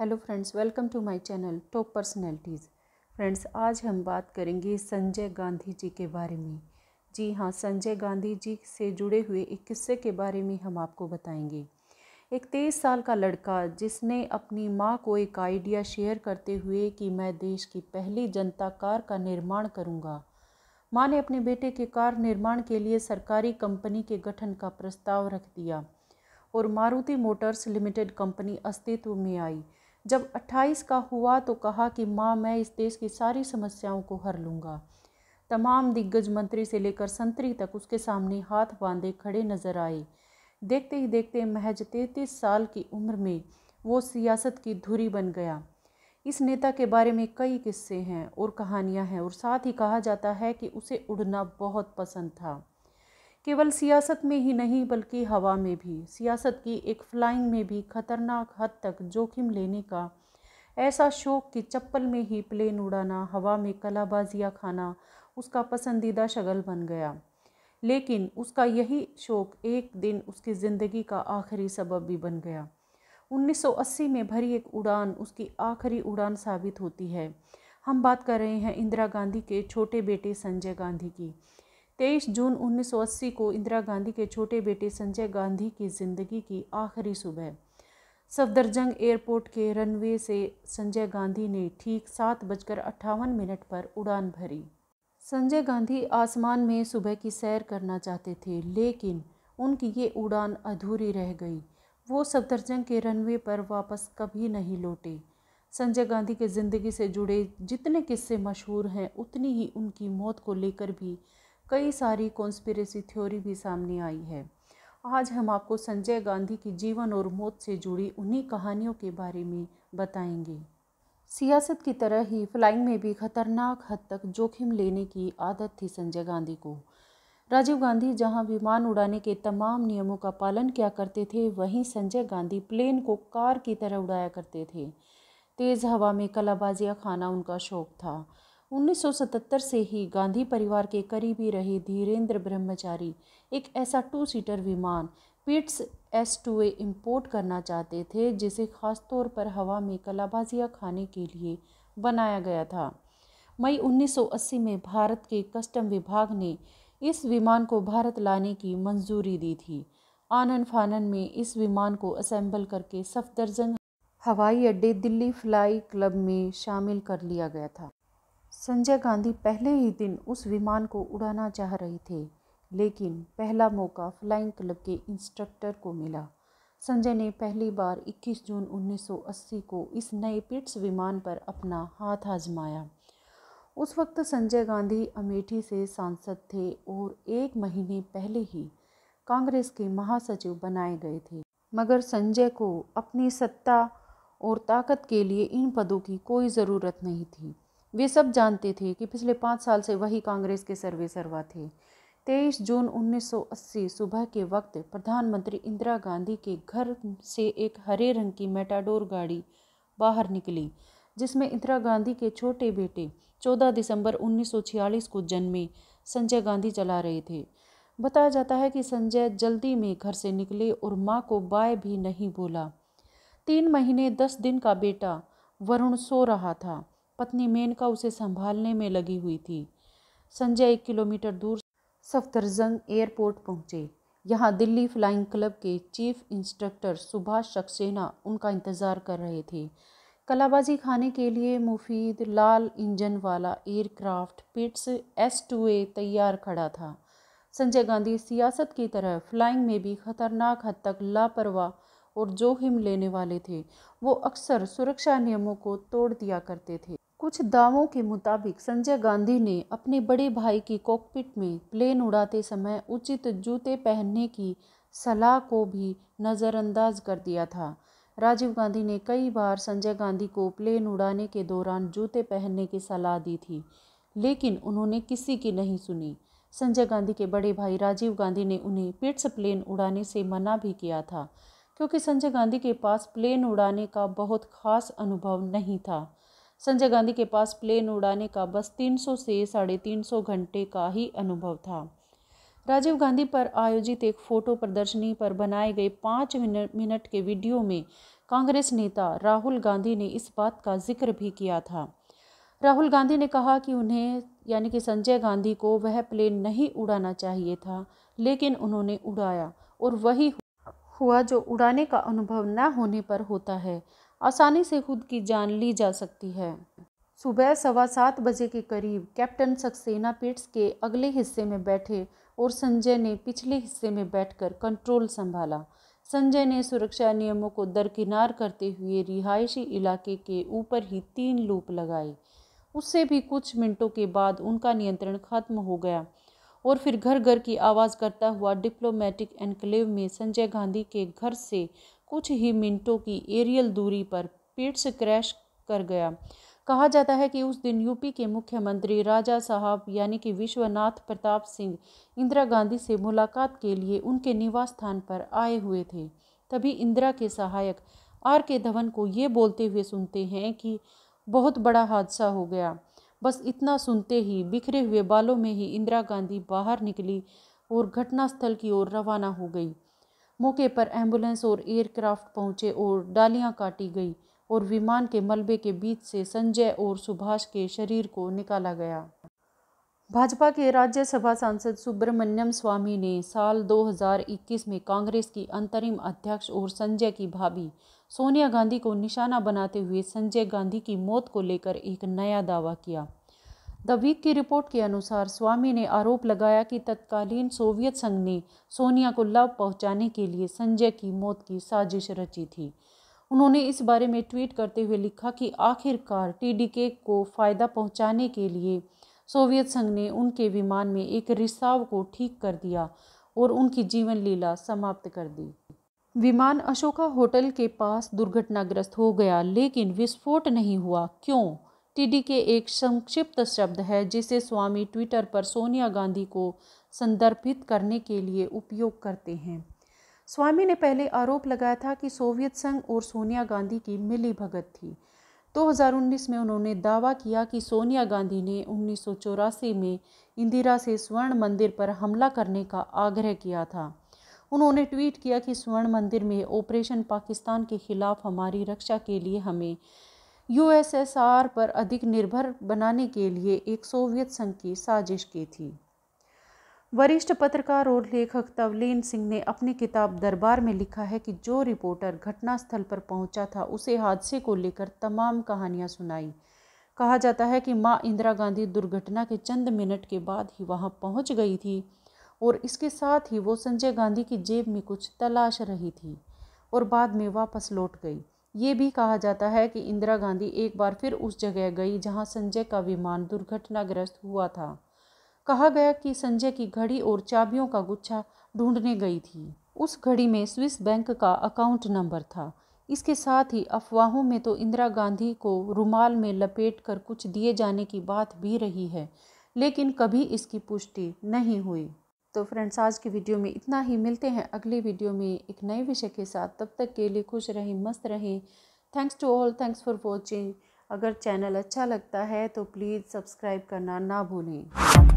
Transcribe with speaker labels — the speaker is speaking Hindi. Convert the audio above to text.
Speaker 1: hello friends welcome to my channel top personalities friends आज हम बात करेंगे संजय गांधी जी के बारे में जी हाँ संजय गांधी जी से जुड़े हुए एक किस्से के बारे में हम आपको बताएंगे एक तेईस साल का लड़का जिसने अपनी माँ को एक आइडिया शेयर करते हुए कि मैं देश की पहली जनता कार का निर्माण करूँगा माँ ने अपने बेटे के कार निर्माण के लिए सरकारी कंपनी के गठन का प्रस्ताव रख दिया और मारुति मोटर्स लिमिटेड कंपनी अस्तित्व में आई जब 28 का हुआ तो कहा कि माँ मैं इस देश की सारी समस्याओं को हर लूँगा तमाम दिग्गज मंत्री से लेकर संतरी तक उसके सामने हाथ बांधे खड़े नजर आए देखते ही देखते महज तैंतीस साल की उम्र में वो सियासत की धुरी बन गया इस नेता के बारे में कई किस्से हैं और कहानियां हैं और साथ ही कहा जाता है कि उसे उड़ना बहुत पसंद था केवल सियासत में ही नहीं बल्कि हवा में भी सियासत की एक फ्लाइंग में भी खतरनाक हद तक जोखिम लेने का ऐसा शौक कि चप्पल में ही प्लेन उड़ाना हवा में कलाबाजियाँ खाना उसका पसंदीदा शगल बन गया लेकिन उसका यही शौक एक दिन उसकी ज़िंदगी का आखिरी सबब भी बन गया 1980 में भरी एक उड़ान उसकी आखिरी उड़ान साबित होती है हम बात कर रहे हैं इंदिरा गांधी के छोटे बेटे संजय गांधी की तेईस जून 1980 को इंदिरा गांधी के छोटे बेटे संजय गांधी की जिंदगी की आखिरी सुबह सफदरजंग एयरपोर्ट के रनवे से संजय गांधी ने ठीक सात बजकर अट्ठावन मिनट पर उड़ान भरी संजय गांधी आसमान में सुबह की सैर करना चाहते थे लेकिन उनकी ये उड़ान अधूरी रह गई वो सफदरजंग के रनवे पर वापस कभी नहीं लौटे संजय गांधी के ज़िंदगी से जुड़े जितने किस्से मशहूर हैं उतनी ही उनकी मौत को लेकर भी कई सारी कॉन्स्पिरेसी थ्योरी भी सामने आई है आज हम आपको संजय गांधी की जीवन और मौत से जुड़ी उन्हीं कहानियों के बारे में बताएंगे सियासत की तरह ही फ्लाइंग में भी खतरनाक हद तक जोखिम लेने की आदत थी संजय गांधी को राजीव गांधी जहां विमान उड़ाने के तमाम नियमों का पालन किया करते थे वहीं संजय गांधी प्लेन को कार की तरह उड़ाया करते थे तेज़ हवा में कलाबाजियां खाना उनका शौक था 1977 से ही गांधी परिवार के करीबी रहे धीरेंद्र ब्रह्मचारी एक ऐसा टू सीटर विमान Pitts S two A import करना चाहते थे जिसे खास तौर पर हवा में कलाबाजियाँ खाने के लिए बनाया गया था मई 1980 में भारत के कस्टम विभाग ने इस विमान को भारत लाने की मंजूरी दी थी आनन फानन में इस विमान को असेंबल करके सफदरजंग हवाई अड्डे दिल्ली फ्लाई क्लब में शामिल कर लिया गया था संजय गांधी पहले ही दिन उस विमान को उड़ाना चाह रहे थे लेकिन पहला मौका फ्लाइंग क्लब के इंस्ट्रक्टर को मिला संजय ने पहली बार 21 जून 1980 को इस नए पिट्स विमान पर अपना हाथ आजमाया उस वक्त संजय गांधी अमेठी से सांसद थे और एक महीने पहले ही कांग्रेस के महासचिव बनाए गए थे मगर संजय को अपनी सत्ता और ताकत के लिए इन पदों की कोई ज़रूरत नहीं थी वे सब जानते थे कि पिछले पाँच साल से वही कांग्रेस के सर्वे सर्वा थे तेईस जून 1980 सुबह के वक्त प्रधानमंत्री इंदिरा गांधी के घर से एक हरे रंग की मेटाडोर गाड़ी बाहर निकली जिसमें इंदिरा गांधी के छोटे बेटे 14 दिसंबर 1946 को जन्मे संजय गांधी चला रहे थे बताया जाता है कि संजय जल्दी में घर से निकले और माँ को बाय भी नहीं बोला तीन महीने दस दिन का बेटा वरुण सो रहा था पत्नी मेनका उसे संभालने में लगी हुई थी संजय एक किलोमीटर दूर सफदरजंग एयरपोर्ट पहुंचे यहाँ दिल्ली फ्लाइंग क्लब के चीफ इंस्ट्रक्टर सुभाष सक्सेना उनका इंतज़ार कर रहे थे कलाबाजी खाने के लिए मुफीद लाल इंजन वाला aircraft Pitts S two A तैयार खड़ा था संजय गांधी सियासत की तरह फ्लाइंग में भी खतरनाक हद तक लापरवाह और जोखिम लेने वाले थे वो अक्सर सुरक्षा नियमों को तोड़ दिया करते थे कुछ दावों के मुताबिक संजय गांधी ने अपने बड़े भाई की कॉकपिट में प्लेन उड़ाते समय उचित जूते पहनने की सलाह को भी नज़रअंदाज कर दिया था राजीव गांधी ने कई बार संजय गांधी को प्लेन उड़ाने के दौरान जूते पहनने की सलाह दी थी लेकिन उन्होंने किसी की नहीं सुनी संजय गांधी के बड़े भाई राजीव गांधी ने उन्हें पिट्स प्लेन उड़ाने से मना भी किया था क्योंकि संजय गांधी के पास प्लेन उड़ाने का बहुत खास अनुभव नहीं था संजय गांधी के पास प्लेन उड़ाने का बस 300 से साढ़े तीन घंटे का ही अनुभव था राजीव गांधी पर आयोजित एक फोटो प्रदर्शनी पर बनाए गए पाँच मिनट के वीडियो में कांग्रेस नेता राहुल गांधी ने इस बात का जिक्र भी किया था राहुल गांधी ने कहा कि उन्हें यानी कि संजय गांधी को वह प्लेन नहीं उड़ाना चाहिए था लेकिन उन्होंने उड़ाया और वही हुआ जो उड़ाने का अनुभव न होने पर होता है आसानी से खुद की जान ली जा सकती है सुबह सवा सात बजे के करीब कैप्टन सक्सेना पिट्स के अगले हिस्से में बैठे और संजय ने पिछले हिस्से में बैठकर कंट्रोल संभाला संजय ने सुरक्षा नियमों को दरकिनार करते हुए रिहायशी इलाके के ऊपर ही तीन लूप लगाए उससे भी कुछ मिनटों के बाद उनका नियंत्रण खत्म हो गया और फिर घर घर की आवाज़ करता हुआ डिप्लोमेटिक एनक्लेव में संजय गांधी के घर से कुछ ही मिनटों की एरियल दूरी पर पेड़ से क्रैश कर गया कहा जाता है कि उस दिन यूपी के मुख्यमंत्री राजा साहब यानी कि विश्वनाथ प्रताप सिंह इंदिरा गांधी से मुलाकात के लिए उनके निवास स्थान पर आए हुए थे तभी इंदिरा के सहायक आर के धवन को ये बोलते हुए सुनते हैं कि बहुत बड़ा हादसा हो गया बस इतना सुनते ही बिखरे हुए बालों में ही इंदिरा गांधी बाहर निकली और घटनास्थल की ओर रवाना हो गई मौके पर एम्बुलेंस और एयरक्राफ्ट पहुंचे और डालियां काटी गई और विमान के मलबे के बीच से संजय और सुभाष के शरीर को निकाला गया भाजपा के राज्यसभा सांसद सुब्रमण्यम स्वामी ने साल 2021 में कांग्रेस की अंतरिम अध्यक्ष और संजय की भाभी सोनिया गांधी को निशाना बनाते हुए संजय गांधी की मौत को लेकर एक नया दावा किया द वीक की रिपोर्ट के अनुसार स्वामी ने आरोप लगाया कि तत्कालीन सोवियत संघ ने सोनिया को लाभ पहुंचाने के लिए संजय की मौत की साजिश रची थी उन्होंने इस बारे में ट्वीट करते हुए लिखा कि आखिरकार टीडीके को फ़ायदा पहुंचाने के लिए सोवियत संघ ने उनके विमान में एक रिसाव को ठीक कर दिया और उनकी जीवन लीला समाप्त कर दी विमान अशोका होटल के पास दुर्घटनाग्रस्त हो गया लेकिन विस्फोट नहीं हुआ क्यों टीडी के एक संक्षिप्त शब्द है जिसे स्वामी ट्विटर पर सोनिया गांधी को संदर्भित करने के लिए उपयोग करते हैं स्वामी ने पहले आरोप लगाया था कि सोवियत संघ और सोनिया गांधी की मिली भगत थी 2019 में उन्होंने दावा किया कि सोनिया गांधी ने उन्नीस में इंदिरा से स्वर्ण मंदिर पर हमला करने का आग्रह किया था उन्होंने ट्वीट किया कि स्वर्ण मंदिर में ऑपरेशन पाकिस्तान के खिलाफ हमारी रक्षा के लिए हमें यूएसएसआर पर अधिक निर्भर बनाने के लिए एक सोवियत संघ की साजिश की थी वरिष्ठ पत्रकार और लेखक तवलीन सिंह ने अपनी किताब दरबार में लिखा है कि जो रिपोर्टर घटनास्थल पर पहुंचा था उसे हादसे को लेकर तमाम कहानियां सुनाई कहा जाता है कि माँ इंदिरा गांधी दुर्घटना के चंद मिनट के बाद ही वहाँ पहुँच गई थी और इसके साथ ही वो संजय गांधी की जेब में कुछ तलाश रही थी और बाद में वापस लौट गई ये भी कहा जाता है कि इंदिरा गांधी एक बार फिर उस जगह गई जहां संजय का विमान दुर्घटनाग्रस्त हुआ था कहा गया कि संजय की घड़ी और चाबियों का गुच्छा ढूंढने गई थी उस घड़ी में स्विस बैंक का अकाउंट नंबर था इसके साथ ही अफवाहों में तो इंदिरा गांधी को रुमाल में लपेट कर कुछ दिए जाने की बात भी रही है लेकिन कभी इसकी पुष्टि नहीं हुई तो फ्रेंड्स आज की वीडियो में इतना ही मिलते हैं अगली वीडियो में एक नए विषय के साथ तब तक के लिए खुश रहें मस्त रहें thanks to all thanks for watching अगर चैनल अच्छा लगता है तो प्लीज़ सब्सक्राइब करना ना भूलें